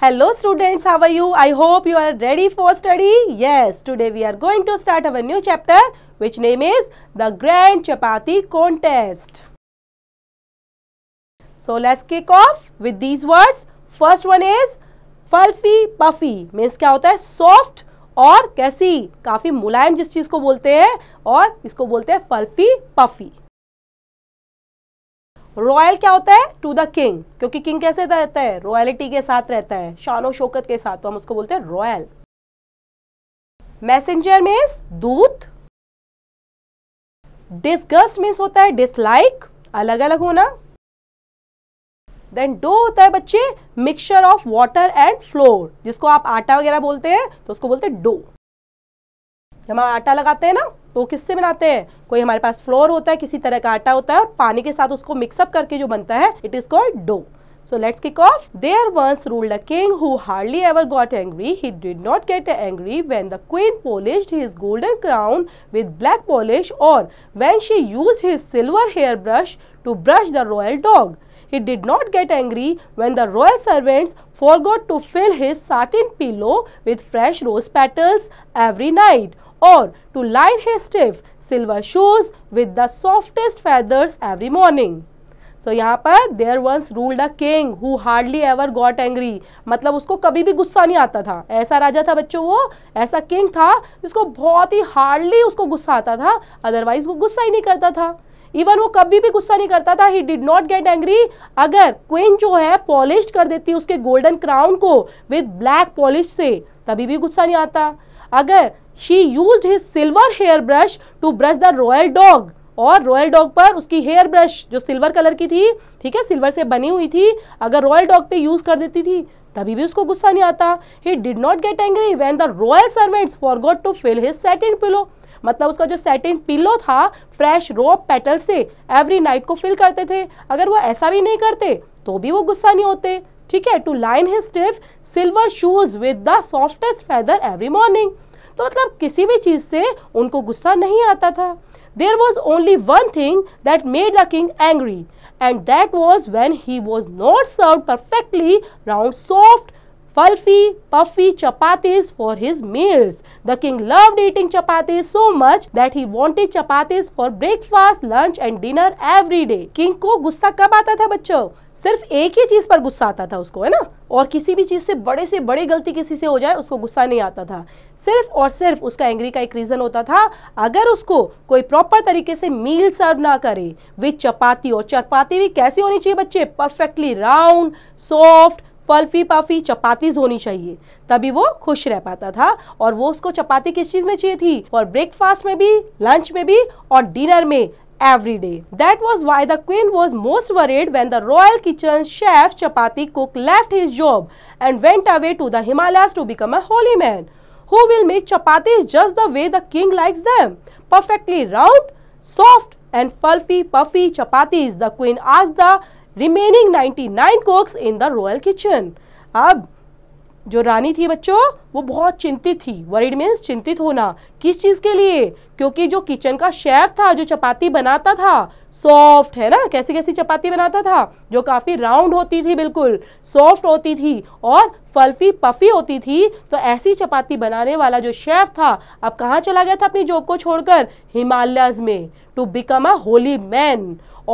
hello students how are you i hope you are ready for study yes today we are going to start our new chapter which name is the grand chapati contest so let's kick off with these words first one is fluffy puffy means क्या होता है soft और कैसी काफ़ी मुलायम जिस चीज़ को बोलते हैं और इसको बोलते हैं फल्फी पफी रॉयल क्या होता है टू द किंग क्योंकि किंग कैसे रहता है रॉयलिटी के साथ रहता है शानो शोकत के साथ तो हम उसको बोलते हैं रॉयल मैसेंजर मीन्स दूत डिस्गस्ट मीन्स होता है डिसलाइक अलग अलग होना देन डो होता है बच्चे mixture of water and flour जिसको आप आटा वगैरह बोलते हैं तो उसको बोलते हैं डो जब हम आटा लगाते हैं ना तो किससे बनाते हैं कोई हमारे पास फ्लोर होता है किसी तरह का आटा होता है और पानी के साथ उसको मिक्सअप करके जो बनता है it is called dough So let's kick off. There once ruled a king who hardly ever got angry. He did not get angry when the queen polished his golden crown with black polish or when she used his silver hairbrush to brush the royal dog. He did not get angry when the royal servants forgot to fill his satin pillow with fresh rose petals every night or to line his stiff silver shoes with the softest feathers every morning. so, yahan par there once ruled a king who hardly ever got angry matlab usko kabhi bhi गुस्सा nahi आता था aisa raja tha bachcho wo aisa king tha jisko bahut hi hardly usko gussa aata tha otherwise वो गुस्सा ही नहीं करता था even वो कभी भी गुस्सा नहीं करता था he did not get angry अगर क्वीन जो है पॉलिश कर देती उसके गोल्डन क्राउन को विद ब्लैक पॉलिश से तभी भी गुस्सा नहीं आता अगर she used his silver brush to brush the royal dog और रॉयल डॉग पर उसकी हेयर ब्रश जो सिल्वर कलर की थी ठीक है सिल्वर से बनी हुई थी अगर रॉयल डॉग पे यूज कर देती थी तभी भी उसको गुस्सा नहीं आता he did not get angry when the royal servants forgot to fill his satin pillow मतलब उसका जो सेटिन पिलो था फ्रेश रॉ पेटल से एवरी नाइट को फिल करते थे अगर वो ऐसा भी नहीं करते तो भी वो गुस्सा नहीं होते ठीक है to line his stiff silver shoes with the softest feather every morning तो मतलब किसी भी चीज से उनको गुस्सा नहीं आता था there was only one thing that made the king angry and that was when he was not serve perfectly round soft fluffy puffy chapatis for his meals the king love eating chapatis so much that he wanted chapatis for breakfast lunch and dinner every day king को गुस्सा कब आता था बच्चों सिर्फ एक ही चीज़ पर गुस्सा आता था उसको है ना और किसी भी चीज़ से बड़े से बड़ी गलती किसी से हो जाए उसको गुस्सा नहीं आता था सिर्फ और सिर्फ उसका एंग्री का एक रीज़न होता था अगर उसको कोई प्रॉपर तरीके से मील सर्व ना करे विद चपाती और चपाती भी कैसी होनी चाहिए बच्चे perfectly round soft fluffy puffy chapatis होनी चाहिए तभी वो खुश रह पाता था और वो उसको चपाती किस चीज में चाहिए थी और ब्रेकफास्ट में भी लंच में भी और डिनर में every day. That was why the queen was most worried when the royal kitchen chef Chapati cook left his job and went away to the Himalayas to become a holy man who will make chapatis just the way the king likes them. Perfectly round, soft and fluffy, puffy chapatis the queen asked the remaining 99 cooks in the royal kitchen. Ab जो रानी थी बच्चों वो बहुत चिंतित थी worried means चिंतित होना किस चीज़ के लिए क्योंकि जो किचन का शेफ था जो चपाती बनाता था सॉफ्ट है ना कैसी कैसी चपाती बनाता था जो काफ़ी राउंड होती थी बिल्कुल सॉफ्ट होती थी और फल्फी पफी होती थी तो ऐसी चपाती बनाने वाला जो शेफ था अब कहाँ चला गया था अपनी जॉब को छोड़कर हिमालयाज में to become a holy man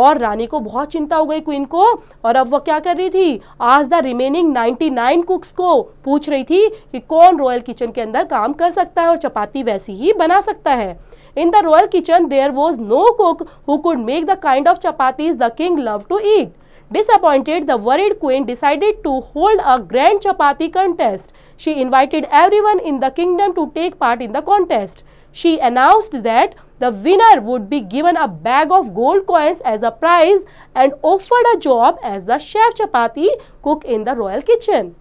और रानी को बहुत चिंता हो गई क्वीन को और अब वो क्या कर रही थी आज द रिमेनिंग 99 कुक्स को पूछ रही थी कि कौन रॉयल किचन के अंदर काम कर सकता है और चपाती वैसी ही बना सकता है in the royal kitchen there was no cook who could make the kind of chapati the king love to eat Disappointed, the worried queen decided to hold a grand chapati contest. She invited everyone in the kingdom to take part in the contest. she announced that the winner would be given a bag of gold coins as a prize and offered a job as the chef chapati cook in the royal kitchen.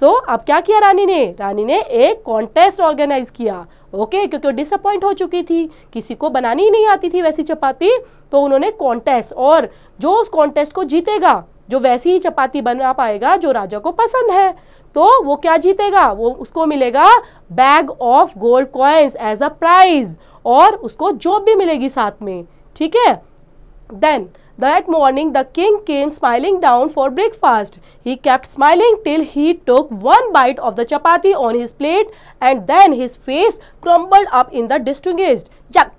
So so, अब क्या किया रानी ने रानी ने एक contest organise किया okay okay, क्योंकि वो डिसअपॉइंट हो चुकी थी किसी को बनानी ही नहीं आती थी वैसी चपाती तो उन्होंने कॉन्टेस्ट और जो उस कॉन्टेस्ट को जीतेगा जो वैसी ही चपाती बना पाएगा जो राजा को पसंद है तो वो क्या जीतेगा वो उसको मिलेगा bag of gold coins as a prize और उसको जॉब भी मिलेगी साथ में ठीक है then that morning the king came smiling down for breakfast he kept smiling till he took one bite of the chapati on his plate and then his face crumbled up in the disgust yuck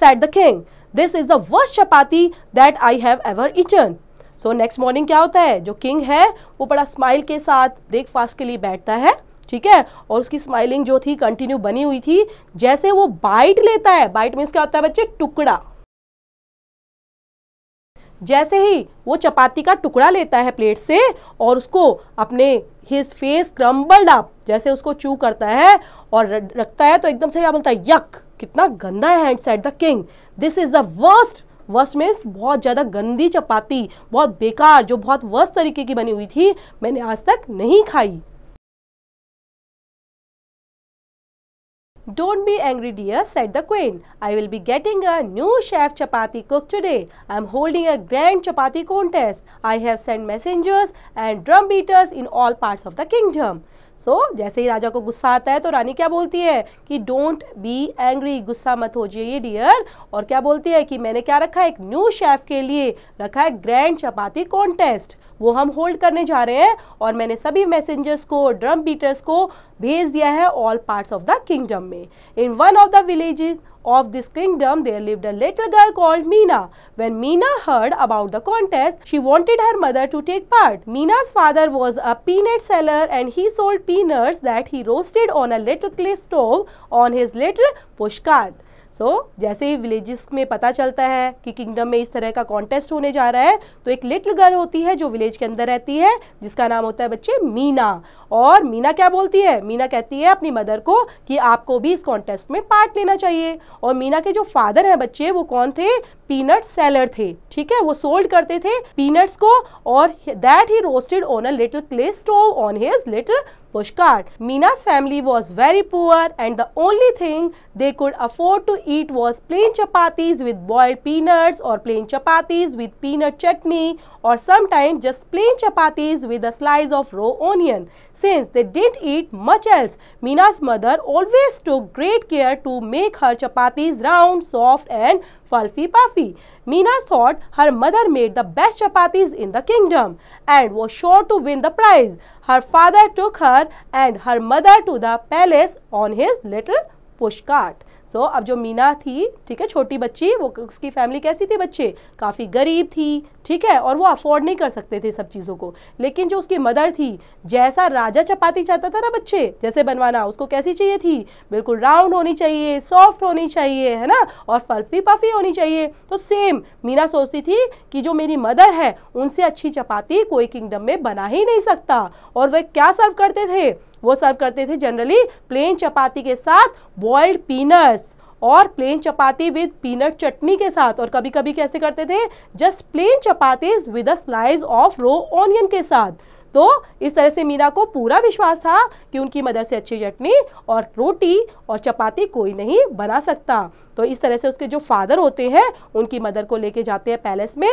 said the king this is the worst chapati that I have ever eaten so next morning क्या होता है जो king है वो बड़ा smile के साथ breakfast के लिए बैठता है ठीक है और उसकी स्माइलिंग जो थी कंटिन्यू बनी हुई थी जैसे वो बाइट लेता है बाइट मीन्स क्या होता है बच्चे टुकड़ा जैसे ही वो चपाती का टुकड़ा लेता है प्लेट से और उसको अपने हिज फेस क्रम्बल्ड अप जैसे उसको चू करता है और रखता है तो एकदम से क्या बोलता है यक कितना गंदा है and said the king this is the worst वर्ष में बहुत ज़्यादा गंदी चपाती बहुत बेकार जो बहुत वर्ष तरीके की बनी हुई थी मैंने आज तक नहीं खाई Don't be angry dear, said the queen. I will be getting a new chef chapati cook today. I am holding a grand chapati contest. I have sent messengers and drum beaters in all parts of the kingdom. So so, जैसे ही राजा को गुस्सा आता है तो रानी क्या बोलती है कि डोंट बी एंग्री गुस्सा मत हो जाइए डियर और क्या बोलती है कि मैंने क्या रखा है एक न्यू शेफ के लिए रखा है ग्रैंड चपाती कॉन्टेस्ट वो हम होल्ड करने जा रहे हैं और मैंने सभी मैसेंजर्स को ड्रम बीटर्स को भेज दिया है all parts of the kingdom में in one of the village of this kingdom there lived a little girl called Meena. When Meena heard about the contest, she wanted her mother to take part. Meena's father was a peanut seller and he sold peanuts that he roasted on a little clay stove on his little pushcart. So so, जैसे ही villages में पता चलता है कि kingdom में इस तरह का कॉन्टेस्ट होने जा रहा है तो एक लिटिल गर्ल होती है जो विलेज के अंदर रहती है जिसका नाम होता है बच्चे मीना और मीना क्या बोलती है मीना कहती है अपनी मदर को कि आपको भी इस कॉन्टेस्ट में पार्ट लेना चाहिए और मीना के जो फादर हैं बच्चे वो कौन थे पीनट सेलर थे ठीक है वो सोल्ड करते थे पीनट्स को और that he roasted on a little clay stove on his little pushcart. Mina's family was very poor and the only thing they could afford to eat was plain chapatis with boiled peanuts or plain chapatis with peanut chutney or sometimes just plain chapatis with a slice of raw onion. Since they didn't eat much else, Mina's mother always took great care to make her chapatis round, soft and Falfi Puffy. Meena thought her mother made the best chapatis in the kingdom and was sure to win the prize. Her father took her and her mother to the palace on his little pushcart. So so, अब जो मीना थी ठीक है छोटी बच्ची वो उसकी family कैसी थी बच्चे काफ़ी गरीब थी ठीक है और वो अफोर्ड नहीं कर सकते थे सब चीज़ों को लेकिन जो उसकी मदर थी जैसा राजा चपाती चाहता था ना बच्चे जैसे बनवाना उसको कैसी चाहिए थी बिल्कुल राउंड होनी चाहिए सॉफ्ट होनी चाहिए है ना और फल्फी पफी होनी चाहिए तो सेम मीना सोचती थी कि जो मेरी मदर है उनसे अच्छी चपाती कोई किंगडम में बना ही नहीं सकता और वह क्या सर्व करते थे वो सर्व करते थे जनरली प्लेन चपाती के साथ बॉइल्ड पीनट्स और plain chapati with peanut chutney के साथ और कभी कभी कैसे करते थे just plain chapatis with a slice of raw onion के साथ तो इस तरह से मीना को पूरा विश्वास था कि उनकी मदद से अच्छी चटनी और रोटी और चपाती कोई नहीं बना सकता तो इस तरह से उसके जो फादर होते हैं उनकी मदर को लेके जाते हैं पैलेस में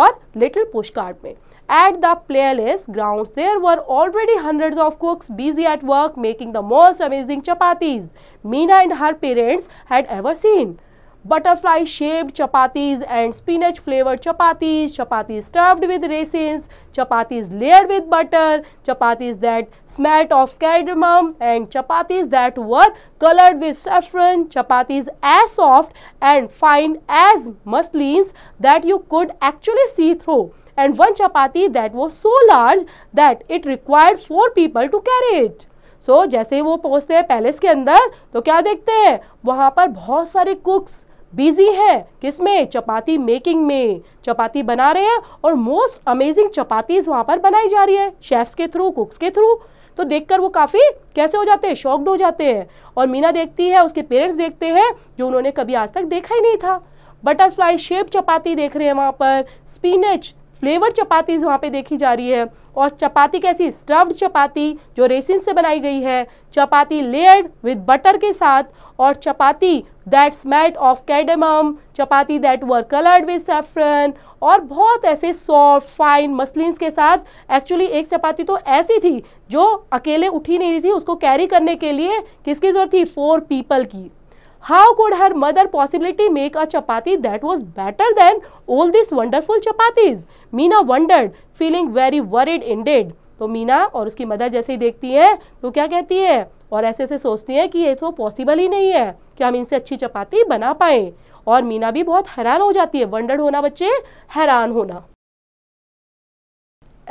और लिटिल पुश में at the palace ground there were already hundred of cooks busy at work making the most amazing chapatis Mina and her parents had ever seen butterfly shaped chapatis and spinach flavour chapatis chapatis stuffed with raisins chapatis layer with butter chapatis that smelt of cardamom and chapatis that were coloured with saffron chapatis as soft and fine as muslin that you could actually see through and one chapati that was so large that it required four people to carry it so जैसे वो पहुँचते हैं palace के अंदर तो क्या देखते हैं वहाँ पर बहुत सारे कुक्स बिजी है किसमें चपाती मेकिंग में चपाती बना रहे हैं और मोस्ट अमेजिंग चपातीज वहाँ पर बनाई जा रही है शेफ्स के थ्रू कुक्स के थ्रू तो देखकर वो काफ़ी कैसे हो जाते हैं शॉक्ड हो जाते हैं और मीना देखती है उसके पेरेंट्स देखते हैं जो उन्होंने कभी आज तक देखा ही नहीं था बटरफ्लाई शेप चपाती देख रहे हैं वहाँ पर स्पिनच फ्लेवर चपातीज़ वहाँ पे देखी जा रही है और चपाती कैसी स्टफ्ड चपाती जो रेसिन से बनाई गई है चपाती लेयर्ड विद बटर के साथ और chapati that smelt of cardamom chapati that were coloured with saffron और बहुत ऐसे सॉफ्ट फाइन मसलिन के साथ एक्चुअली एक चपाती तो ऐसी थी जो अकेले उठी नहीं रही थी उसको कैरी करने के लिए किसकी ज़रूरत थी फोर पीपल की how could her mother possibility make a chapati that was better than all this wonderful chapatis Mina wondered feeling very worried indeed तो मीना और उसकी मदर जैसे ही देखती है तो क्या कहती है और ऐसे ऐसे सोचती है कि ये तो पॉसिबल ही नहीं है कि हम इनसे अच्छी चपाती बना पाए और मीना भी बहुत हैरान हो जाती है वंडर्ड होना बच्चे हैरान होना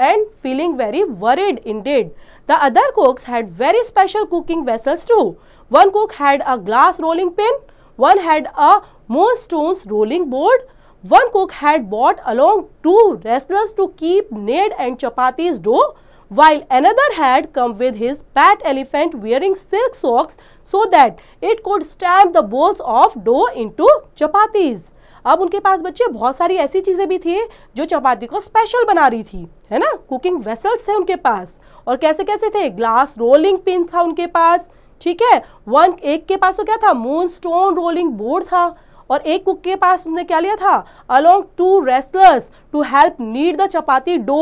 and feeling very worried indeed. The other cooks had very special cooking vessels too. One cook had a glass rolling pin, one had a moonstones rolling board, one cook had bought along two wrestlers to keep nade and chapatis dough, while another had come with his pet elephant wearing silk socks so that it could stamp the balls of dough into chapatis. अब उनके पास बच्चे बहुत सारी ऐसी चीज़ें भी थी जो चपाती को स्पेशल बना रही थी है ना कुकिंग वेसल्स थे उनके पास और कैसे कैसे थे ग्लास रोलिंग पिन था उनके पास ठीक है वन एक के पास तो क्या था मून स्टोन रोलिंग बोर्ड था और एक कुक के पास उसने क्या लिया था along two wrestlers to help knead the chapati dough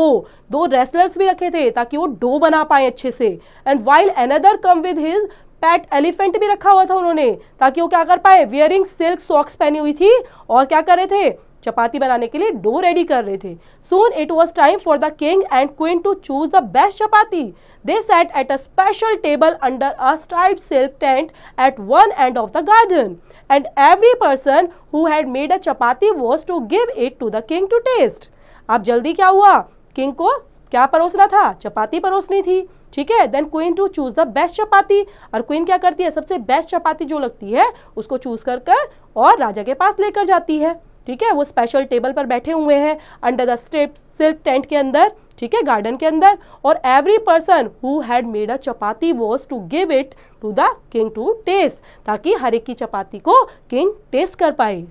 दो रेस्लर्स भी रखे थे ताकि वो डो बना पाए अच्छे से and while another come with his pet elephant भी रखा हुआ था उन्होंने ताकि वो क्या कर पाए वियरिंग सिल्क सॉक्स पहनी हुई थी और क्या कर रहे थे चपाती बनाने के लिए डो रेडी कर रहे थे soon it was time for the king and queen to choose the best chapati they sat at a special table under a striped silk tent at one end of the garden and every person who had made a chapati was to give it to the king to taste अब जल्दी क्या हुआ king को क्या परोसना था चपाती परोसनी थी ठीक है then queen to choose the best chapati और क्वीन क्या करती है सबसे बेस्ट चपाती जो लगती है उसको चूज कर कर और राजा के पास लेकर जाती है ठीक है वो स्पेशल टेबल पर बैठे हुए हैं under the striped silk tent के अंदर ठीक है गार्डन के अंदर और every person who had made a chapati was to give it to the king to taste ताकि हर एक की चपाती को किंग टेस्ट कर पाए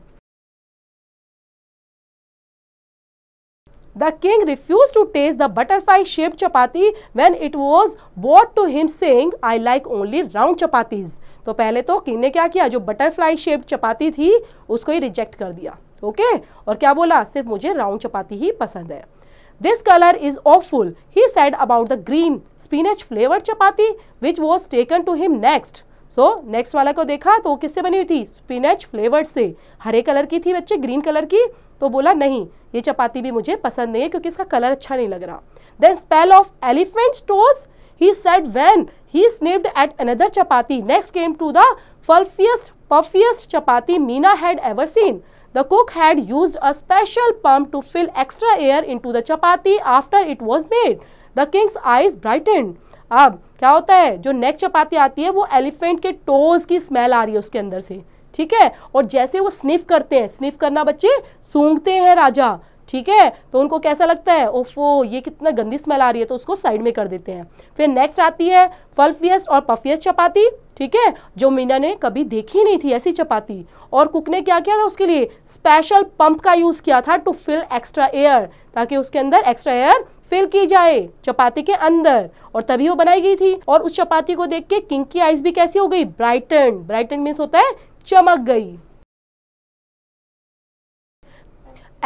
the king refused to taste the butterfly shaped chapati when it was brought to him saying i like only round chapatis तो पहले तो किंग ने क्या किया जो बटरफ्लाई शेप चपाती थी उसको ही रिजेक्ट कर दिया ओके और क्या बोला सिर्फ मुझे राउंड चपाती ही पसंद है this colour is awful he said about the green spinach flavour chapati which was taken to him next so next वाला को देखा तो किससे बनी हुई थी स्पिनच फ्लेवर से हरे कलर की थी बच्चे ग्रीन कलर की तो बोला नहीं ये चपाती भी मुझे पसंद नहीं है क्योंकि इसका कलर अच्छा नहीं लग रहा then smell of elephant toes he said when he sniffed at another chapati next came to the fluffiest puffiest chapati Mina had ever seen the cook had use a special pump to fill extra air into the chapati after it was made the king's eyes brighten अब क्या होता है जो next चपाती आती है वो elephant के toes की स्मेल आ रही है उसके अंदर से ठीक है और जैसे वो स्निफ करते हैं स्निफ करना बच्चे सूंघते हैं राजा ठीक है तो उनको कैसा लगता है ओफो ये कितना गंदी स्मेल आ रही है तो उसको साइड में कर देते हैं फिर नेक्स्ट आती है फल्फियस्ट और पफियस्ट चपाती ठीक है जो मीना ने कभी देखी नहीं थी ऐसी चपाती और कुक ने क्या किया था उसके लिए स्पेशल पंप का यूज़ किया था टू फिल एक्स्ट्रा एयर ताकि उसके अंदर एक्स्ट्रा एयर फिल की जाए चपाती के अंदर और तभी वो बनाई गई थी और उस चपाती को देख के किंग की आइज भी कैसी हो गई ब्राइटन ब्राइटन मीन्स होता है चमक गई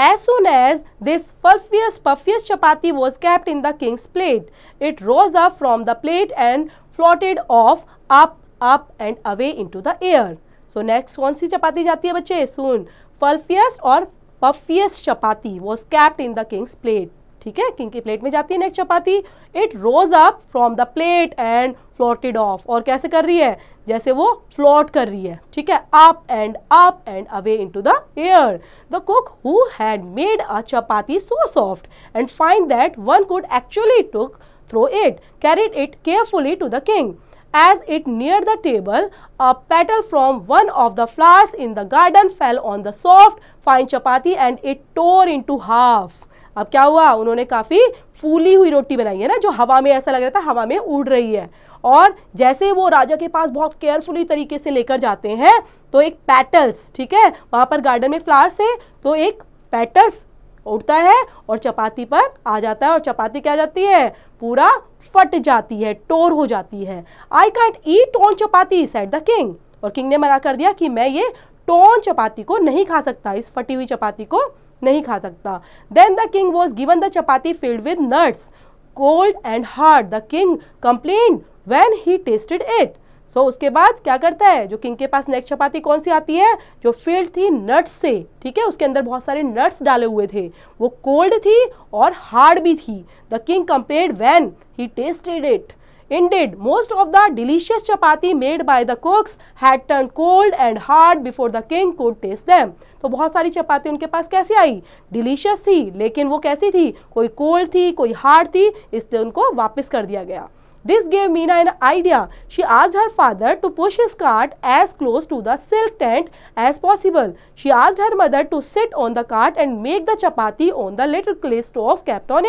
As soon as this fluffiest puffiest chapati was kept in the king's plate, it rose up from the plate and floated off up, up and away into the air. So next कौन सी चपाती जाती है बच्चे soon fluffiest or puffiest chapati was kept in the king's plate ठीक है king की plate में जाती है next chapati it rose up from the plate and floated off और कैसे कर रही है जैसे वो फ्लोट कर रही है ठीक है up and up and away into the air the cook who had made a chapati so soft and fine that one could actually took through it carried it carefully to the king As it neared the table, a petal from one of the flowers in the garden fell on the soft fine chapati and it tore into half. अब क्या हुआ उन्होंने काफ़ी फूली हुई रोटी बनाई है ना जो हवा में ऐसा लग रहा था हवा में उड़ रही है और जैसे वो राजा के पास बहुत केयरफुली तरीके से लेकर जाते हैं तो एक पैटल्स ठीक है वहाँ पर गार्डन में फ्लावर्स थे तो एक पैटल्स उड़ता है और चपाती पर आ जाता है और चपाती क्या जाती है पूरा फट जाती है टोर हो जाती है I can't eat on chapati said the king और किंग ने मना कर दिया कि मैं ये टोन चपाती को नहीं खा सकता इस फटी हुई चपाती को नहीं खा सकता then the king was given the chapati filled with nuts cold and hard the king complain when he tasted it so उसके बाद क्या करता है जो किंग के पास नेक्स्ट चपाती कौन सी आती है जो फील्ड थी नट्स से ठीक है उसके अंदर बहुत सारे नट्स डाले हुए थे वो कोल्ड थी और हार्ड भी थी the king complain when he tasted it Indeed, most of the delicious chapati made by the cooks had turned cold and hard before the king could taste them. तो बहुत सारी चपाती उनके पास कैसी आई डिलीशियस थी लेकिन वो कैसी थी कोई कोल्ड थी कोई हार्ड थी इसलिए उनको वापस कर दिया गया this gave Meena an idea she आज her father to push his cart as close to the silk tent as possible she आज her mother to sit on the cart and make the chapati on the little clay stove kept on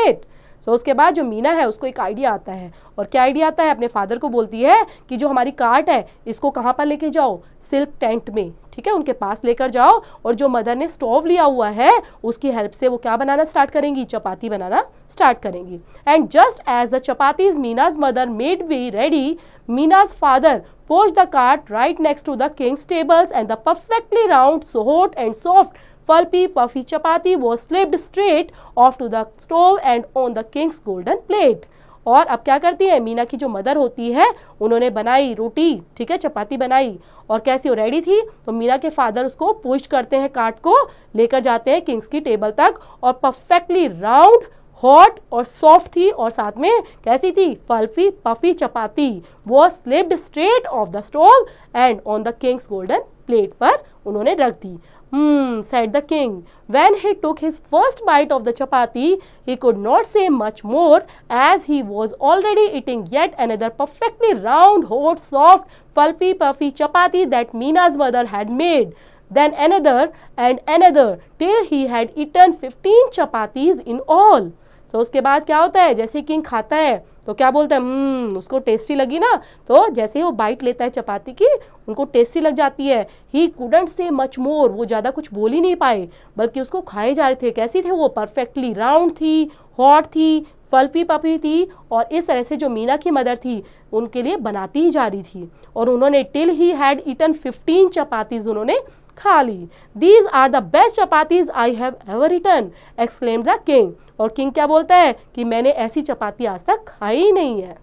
so so, उसके बाद जो मीना है उसको एक idea आता है और क्या आइडिया आता है अपने फादर को बोलती है कि जो हमारी कार्ट है इसको कहाँ पर लेके जाओ सिल्क टेंट में ठीक है उनके पास लेकर जाओ और जो मदर ने स्टोव लिया हुआ है उसकी हेल्प से वो क्या बनाना स्टार्ट करेंगी चपाती बनाना स्टार्ट करेंगी and just as the chapati is Mina's mother made were ready Mina's father pushed the cart right next to the king's tables and the perfectly round so hot and soft Falpi, puffy chapati वो slipped straight off to the stove and on the king's golden plate और अब क्या करती है मीना की जो mother होती है उन्होंने बनाई रोटी ठीक है चपाती बनाई और कैसी हो रेडी थी तो मीना के फादर उसको पोस्ट करते हैं काट को लेकर जाते हैं किंग्स की टेबल तक और परफेक्टली राउंड हॉट और सॉफ्ट थी और साथ में कैसी थी फल्फी पफी चपाती वो slipped straight off the stove and on the king's golden plate पर उन्होंने रख दी Hmm, said the king. When he took his first bite of the chapati, he could not say much more as he was already eating yet another perfectly round, hot, soft, fluffy, puffy chapati that Meena's mother had made. Then another and another till he had eaten 15 chapatis in all. तो उसके बाद क्या होता है जैसे king खाता है तो क्या बोलता है हम्म, उसको टेस्टी लगी ना तो जैसे ही वो बाइट लेता है चपाती की उनको टेस्टी लग जाती है ही कूडेंट से मच मोर वो ज़्यादा कुछ बोल ही नहीं पाए बल्कि उसको खाए जा रहे थे कैसी थे वो परफेक्टली राउंड थी हॉट थी फल्फी पफी थी और इस तरह से जो मीना की मदर थी उनके लिए बनाती ही जा रही थी और उन्होंने till he had eaten fifteen chapatis उन्होंने खा ली these are the best chapatis I have ever eaten exclaimed the king और किंग क्या बोलता है कि मैंने ऐसी चपाती आज तक खाई नहीं है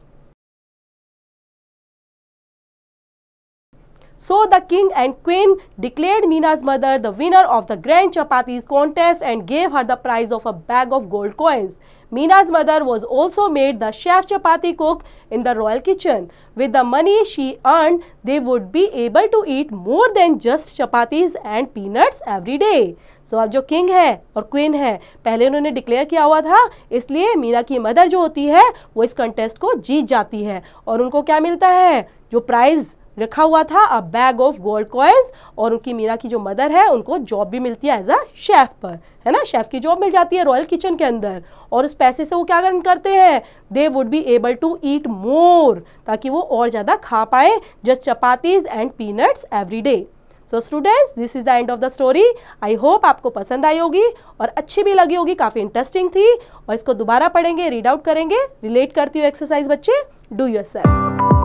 So the king and queen declared meena's mother the winner of the Grand Chapatis contest and gave her the prize of a bag of gold coins. meena's mother was also made the chef chapati cook in the royal kitchen. With the money she earned, they would be able to eat more than just chapatis and peanuts every day. so, ab jo king hai aur queen hai pehle unhone declare kiya hua tha isliye meena ki mother jo hoti hai wo is contest ko jeet jati hai aur unko kya milta hai jo prize रखा हुआ था a bag of gold coins और उनकी मीरा की जो mother है उनको job भी मिलती है एज अ शेफ पर है ना शेफ की जॉब मिल जाती है रॉयल किचन के अंदर और उस पैसे से वो क्या अर्न करते हैं they would be able to eat more ताकि वो और ज़्यादा खा पाए just chapatis and peanuts every day so students this is the end of the story I hope आपको पसंद आई होगी और अच्छी भी लगी होगी काफ़ी इंटरेस्टिंग थी और इसको दोबारा पढ़ेंगे रीड आउट करेंगे रिलेट करती हूँ एक्सरसाइज बच्चे डू योर सेल्फ